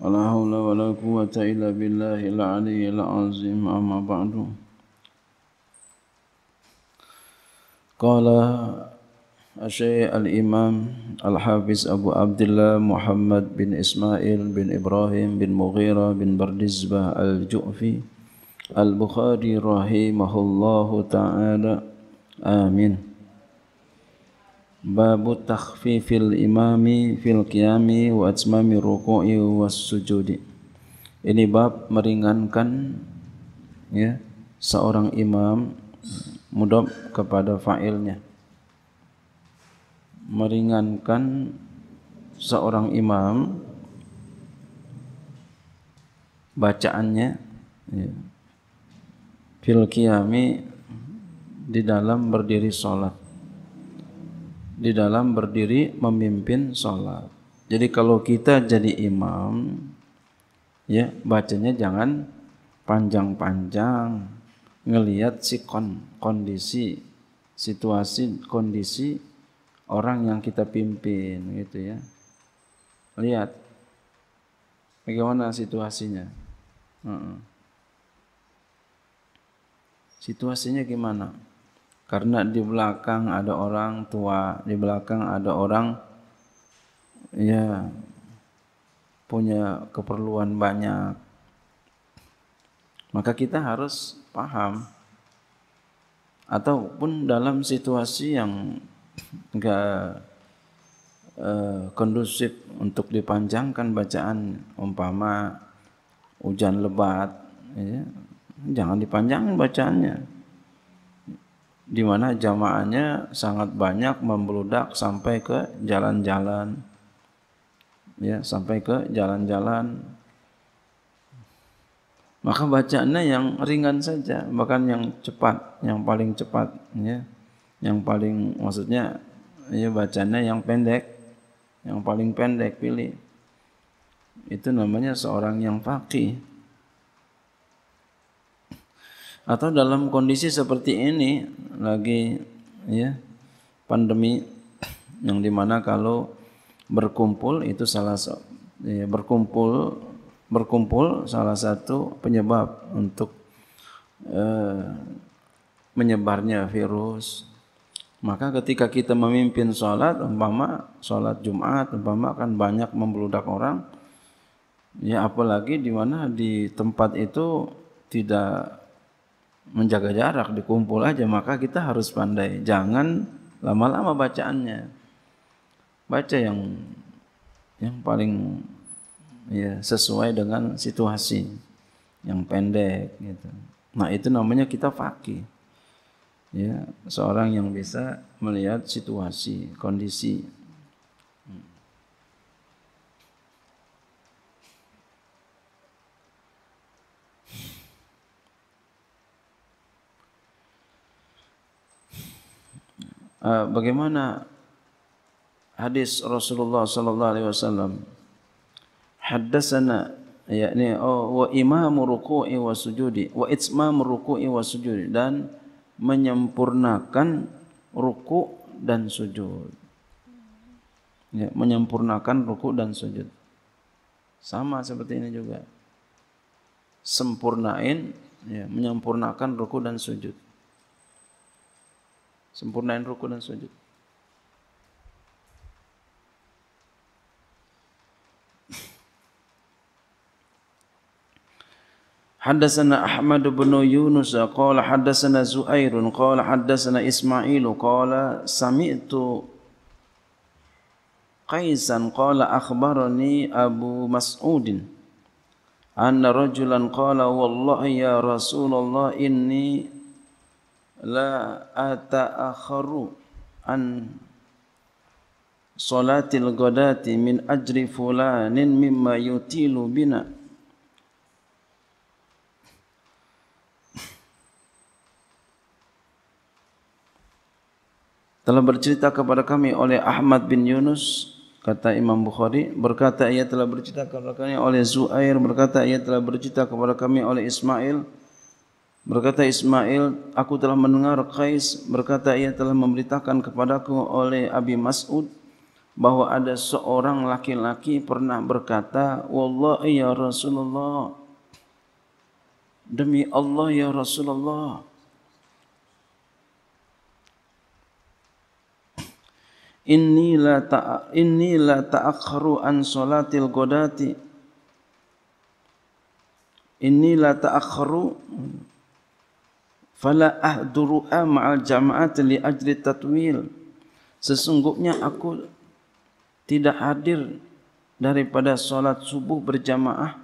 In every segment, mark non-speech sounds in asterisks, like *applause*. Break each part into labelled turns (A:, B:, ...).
A: ولا حول ولا قوة إلا بالله العلي العظيم أما بعد قال الشيخ الإمام الحافظ أبو عبد الله محمد بن إسماعيل بن إبراهيم بن مغيرة بن بردزبة الجؤفي البخاري رحمه الله تعالى آمين Babu takhfifil imami fil qiyami wa atmami ruku'i was sujudi. Ini bab meringankan ya seorang imam mudob kepada fa'ilnya. Meringankan seorang imam bacaannya ya. fil qiyami di dalam berdiri sholat di dalam berdiri memimpin sholat. Jadi kalau kita jadi imam, ya bacanya jangan panjang-panjang ngelihat si kon, kondisi situasi kondisi orang yang kita pimpin gitu ya. Lihat bagaimana situasinya. Uh -uh. Situasinya gimana? karena di belakang ada orang tua, di belakang ada orang ya punya keperluan banyak. Maka kita harus paham ataupun dalam situasi yang enggak eh, kondusif untuk dipanjangkan bacaan umpama hujan lebat ya, jangan dipanjangkan bacaannya di mana jamaahnya sangat banyak membludak sampai ke jalan-jalan ya sampai ke jalan-jalan maka bacaannya yang ringan saja bahkan yang cepat yang paling cepat ya yang paling maksudnya ya bacanya yang pendek yang paling pendek pilih itu namanya seorang yang faqih atau dalam kondisi seperti ini lagi ya pandemi *coughs* yang dimana kalau berkumpul itu salah ya, berkumpul berkumpul salah satu penyebab untuk eh, menyebarnya virus maka ketika kita memimpin sholat, umpama sholat Jumat, umpama akan banyak membeludak orang. Ya apalagi di mana di tempat itu tidak menjaga jarak dikumpul aja maka kita harus pandai jangan lama-lama bacaannya baca yang yang paling ya sesuai dengan situasi yang pendek gitu nah itu namanya kita fakih ya seorang yang bisa melihat situasi kondisi Ah, bagaimana hadis Rasulullah sallallahu alaihi wasallam haddatsana yakni oh, wa imamu ruku'i wa sujudi wa itsmamu ruku'i wa sujudi dan menyempurnakan ruku dan sujud. Ya, menyempurnakan ruku dan sujud. Sama seperti ini juga. Sempurnain ya, menyempurnakan ruku dan sujud. Sempurnain rukun dan sujud. حدثنا أحمد بن يونس قال حدثنا زهير قال حدثنا إسماعيل قال سمعت قيسا قال أخبرني أبو مسعود أن رجلا قال والله يا رسول الله إني la ata'akharu an salatil ghadati min ajri fulanin mimma yutilu bina telah bercerita kepada kami oleh Ahmad bin Yunus kata Imam Bukhari berkata ia telah bercerita kepada kami oleh Zuair berkata ia telah bercerita kepada kami oleh Ismail Berkata Ismail, aku telah mendengar Qais berkata ia telah memberitakan kepadaku oleh Abi Mas'ud bahwa ada seorang laki-laki pernah berkata, Wallahi ya Rasulullah, demi Allah ya Rasulullah, Inni la ta'akharu an solatil godati Inni la ta'akharu fala ahduru ma'al jama'at li ajli tatwil sesungguhnya aku tidak hadir daripada solat subuh berjamaah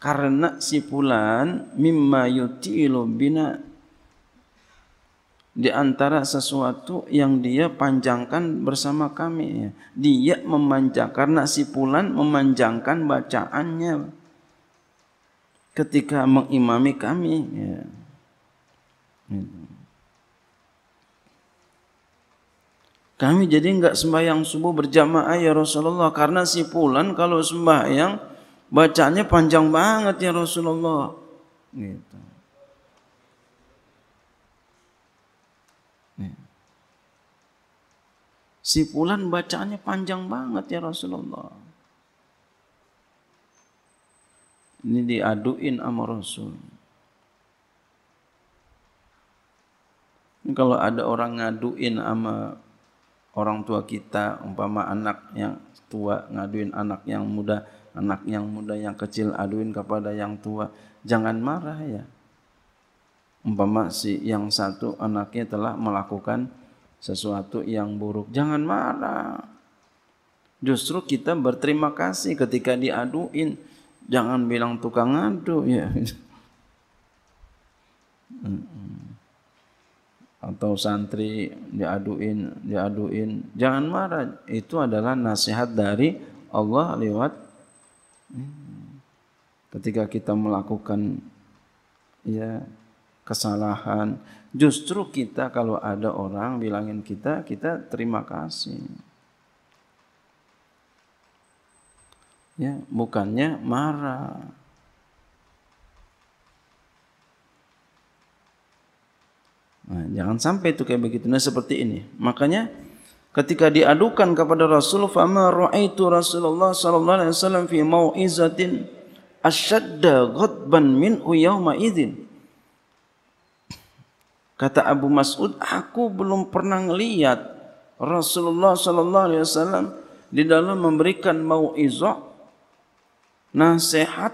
A: karena si pulan mimma yutilu bina di antara sesuatu yang dia panjangkan bersama kami dia memanjang karena si pulan memanjangkan bacaannya ketika mengimami kami ya. Gitu. Kami jadi nggak sembahyang subuh berjamaah ya Rasulullah karena si pulan kalau sembahyang bacanya panjang banget ya Rasulullah. Gitu. Si pulan bacanya panjang banget ya Rasulullah. Ini diaduin sama Rasulullah. kalau ada orang ngaduin sama orang tua kita, umpama anak yang tua ngaduin anak yang muda, anak yang muda yang kecil aduin kepada yang tua, jangan marah ya. Umpama si yang satu anaknya telah melakukan sesuatu yang buruk, jangan marah. Justru kita berterima kasih ketika diaduin, jangan bilang tukang ngadu ya. *laughs* Mm atau santri diaduin diaduin jangan marah itu adalah nasihat dari Allah lewat hmm, ketika kita melakukan ya kesalahan justru kita kalau ada orang bilangin kita kita terima kasih ya bukannya marah Nah, ha, jangan sampai itu kayak begitu. Nah seperti ini. Makanya ketika diadukan kepada Rasul, fama ra'aitu Rasulullah sallallahu alaihi wasallam fi mau izatin asyadda ghadban min yawma idzin. Kata Abu Mas'ud, aku belum pernah lihat Rasulullah sallallahu alaihi wasallam di dalam memberikan mau mau'izah nasihat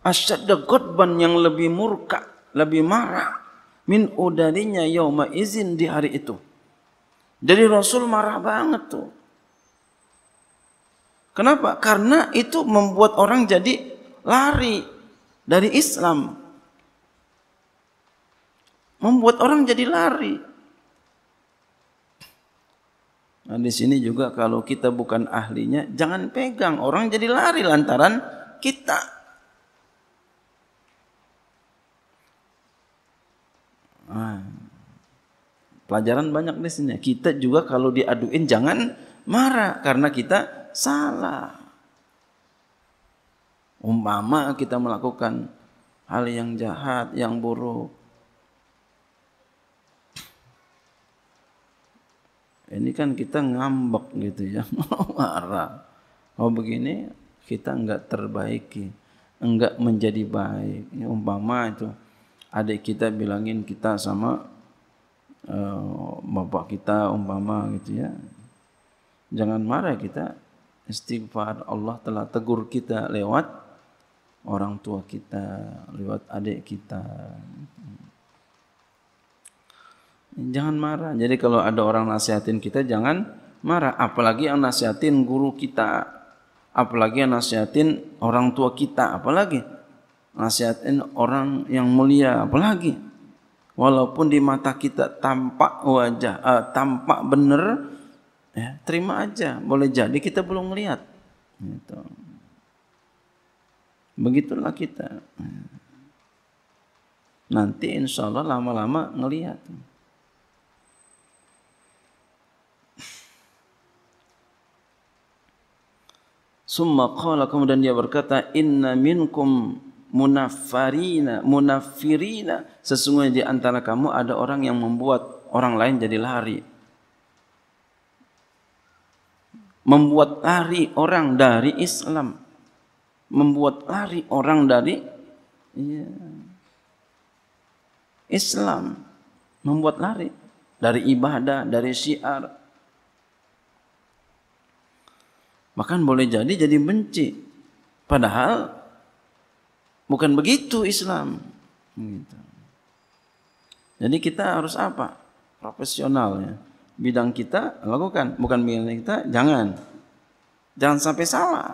A: asyadda ghadban yang lebih murka, lebih marah min udarinya yauma izin di hari itu. Jadi Rasul marah banget tuh. Kenapa? Karena itu membuat orang jadi lari dari Islam. Membuat orang jadi lari. Nah, di sini juga kalau kita bukan ahlinya, jangan pegang orang jadi lari lantaran kita Ah. pelajaran banyak di sini. Kita juga kalau diaduin jangan marah karena kita salah. Umpama kita melakukan hal yang jahat, yang buruk. Ini kan kita ngambek gitu ya, *laughs* mau marah. Kalau begini kita enggak terbaiki, enggak menjadi baik. Ini umpama itu adik kita bilangin kita sama uh, bapak kita umpama gitu ya jangan marah kita istighfar Allah telah tegur kita lewat orang tua kita lewat adik kita jangan marah jadi kalau ada orang nasihatin kita jangan marah apalagi yang nasihatin guru kita apalagi yang nasihatin orang tua kita apalagi nasihatin orang yang mulia apalagi walaupun di mata kita tampak wajah uh, tampak benar ya, terima aja boleh jadi kita belum melihat gitu. begitulah kita nanti insya Allah lama-lama ngelihat Summa qala kemudian dia berkata inna minkum Munafarina, munafirina, sesungguhnya di antara kamu ada orang yang membuat orang lain jadi lari membuat lari orang dari Islam membuat lari orang dari ya, Islam membuat lari dari ibadah dari syiar bahkan boleh jadi jadi benci padahal Bukan begitu Islam. Gitu. Jadi kita harus apa? Profesional ya. Bidang kita lakukan, bukan bidang kita jangan. Jangan sampai salah.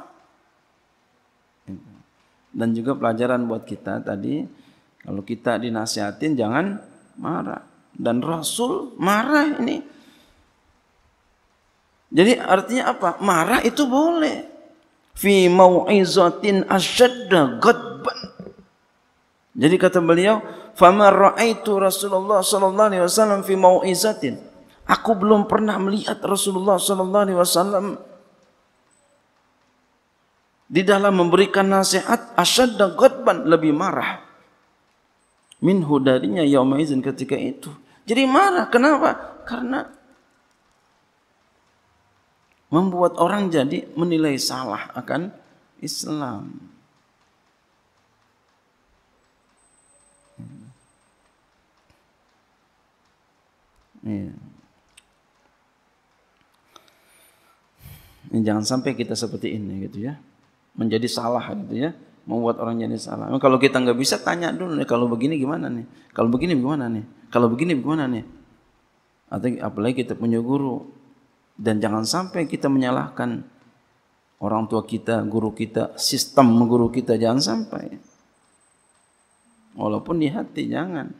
A: Gitu. Dan juga pelajaran buat kita tadi, kalau kita dinasihatin jangan marah. Dan Rasul marah ini. Jadi artinya apa? Marah itu boleh. Fi mau'izatin asyadda beban. Jadi kata beliau, "Fama ra'aitu Rasulullah sallallahu alaihi wasallam fi mau'izatin." Aku belum pernah melihat Rasulullah sallallahu alaihi wasallam di dalam memberikan nasihat asyadda Godban lebih marah minhu darinya yaumaizin ketika itu. Jadi marah kenapa? Karena membuat orang jadi menilai salah akan Islam. Iya. Ini jangan sampai kita seperti ini gitu ya. Menjadi salah gitu ya. Membuat orang jadi salah. Kalau kita nggak bisa tanya dulu nih. Kalau begini gimana nih? Kalau begini gimana nih? Kalau begini gimana nih? Atau apalagi kita punya guru. Dan jangan sampai kita menyalahkan orang tua kita, guru kita, sistem guru kita. Jangan sampai. Walaupun di hati jangan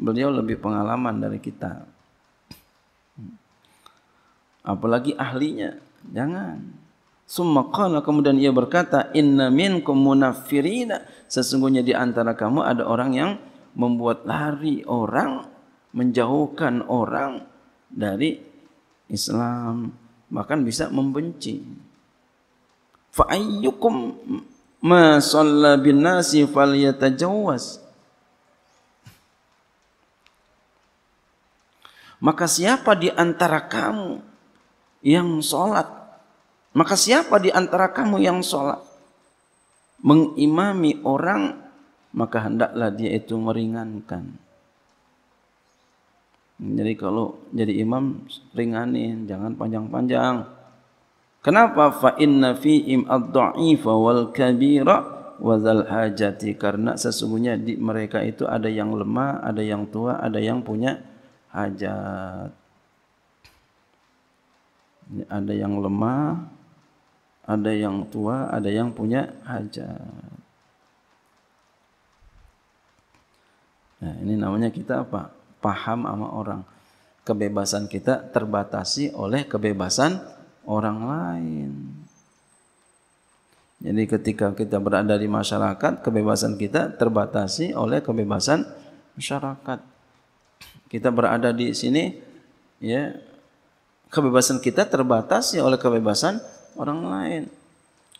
A: beliau lebih pengalaman dari kita. Apalagi ahlinya, jangan. Summa qala kemudian ia berkata, "Inna minkum Sesungguhnya di antara kamu ada orang yang membuat lari orang, menjauhkan orang dari Islam, bahkan bisa membenci. Fa ayyukum ma bin falyatajawwaz. Maka siapa di antara kamu yang sholat? Maka siapa di antara kamu yang sholat? Mengimami orang, maka hendaklah dia itu meringankan. Jadi kalau jadi imam ringanin, jangan panjang-panjang. Kenapa? Fa inna fi'im ad daifa wal kabira wazal hajati karena sesungguhnya di mereka itu ada yang lemah, ada yang tua, ada yang punya hajat. Ada yang lemah, ada yang tua, ada yang punya hajat. Nah, ini namanya kita apa? Paham sama orang. Kebebasan kita terbatasi oleh kebebasan orang lain. Jadi ketika kita berada di masyarakat, kebebasan kita terbatasi oleh kebebasan masyarakat kita berada di sini ya kebebasan kita terbatas ya oleh kebebasan orang lain.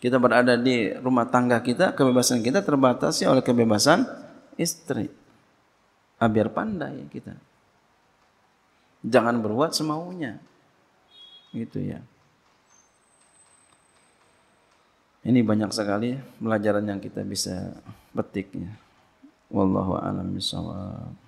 A: Kita berada di rumah tangga kita, kebebasan kita terbatas ya oleh kebebasan istri. Ah, biar pandai kita. Jangan berbuat semaunya. Gitu ya. Ini banyak sekali pelajaran yang kita bisa petik ya. Wallahu a'lam bishawab.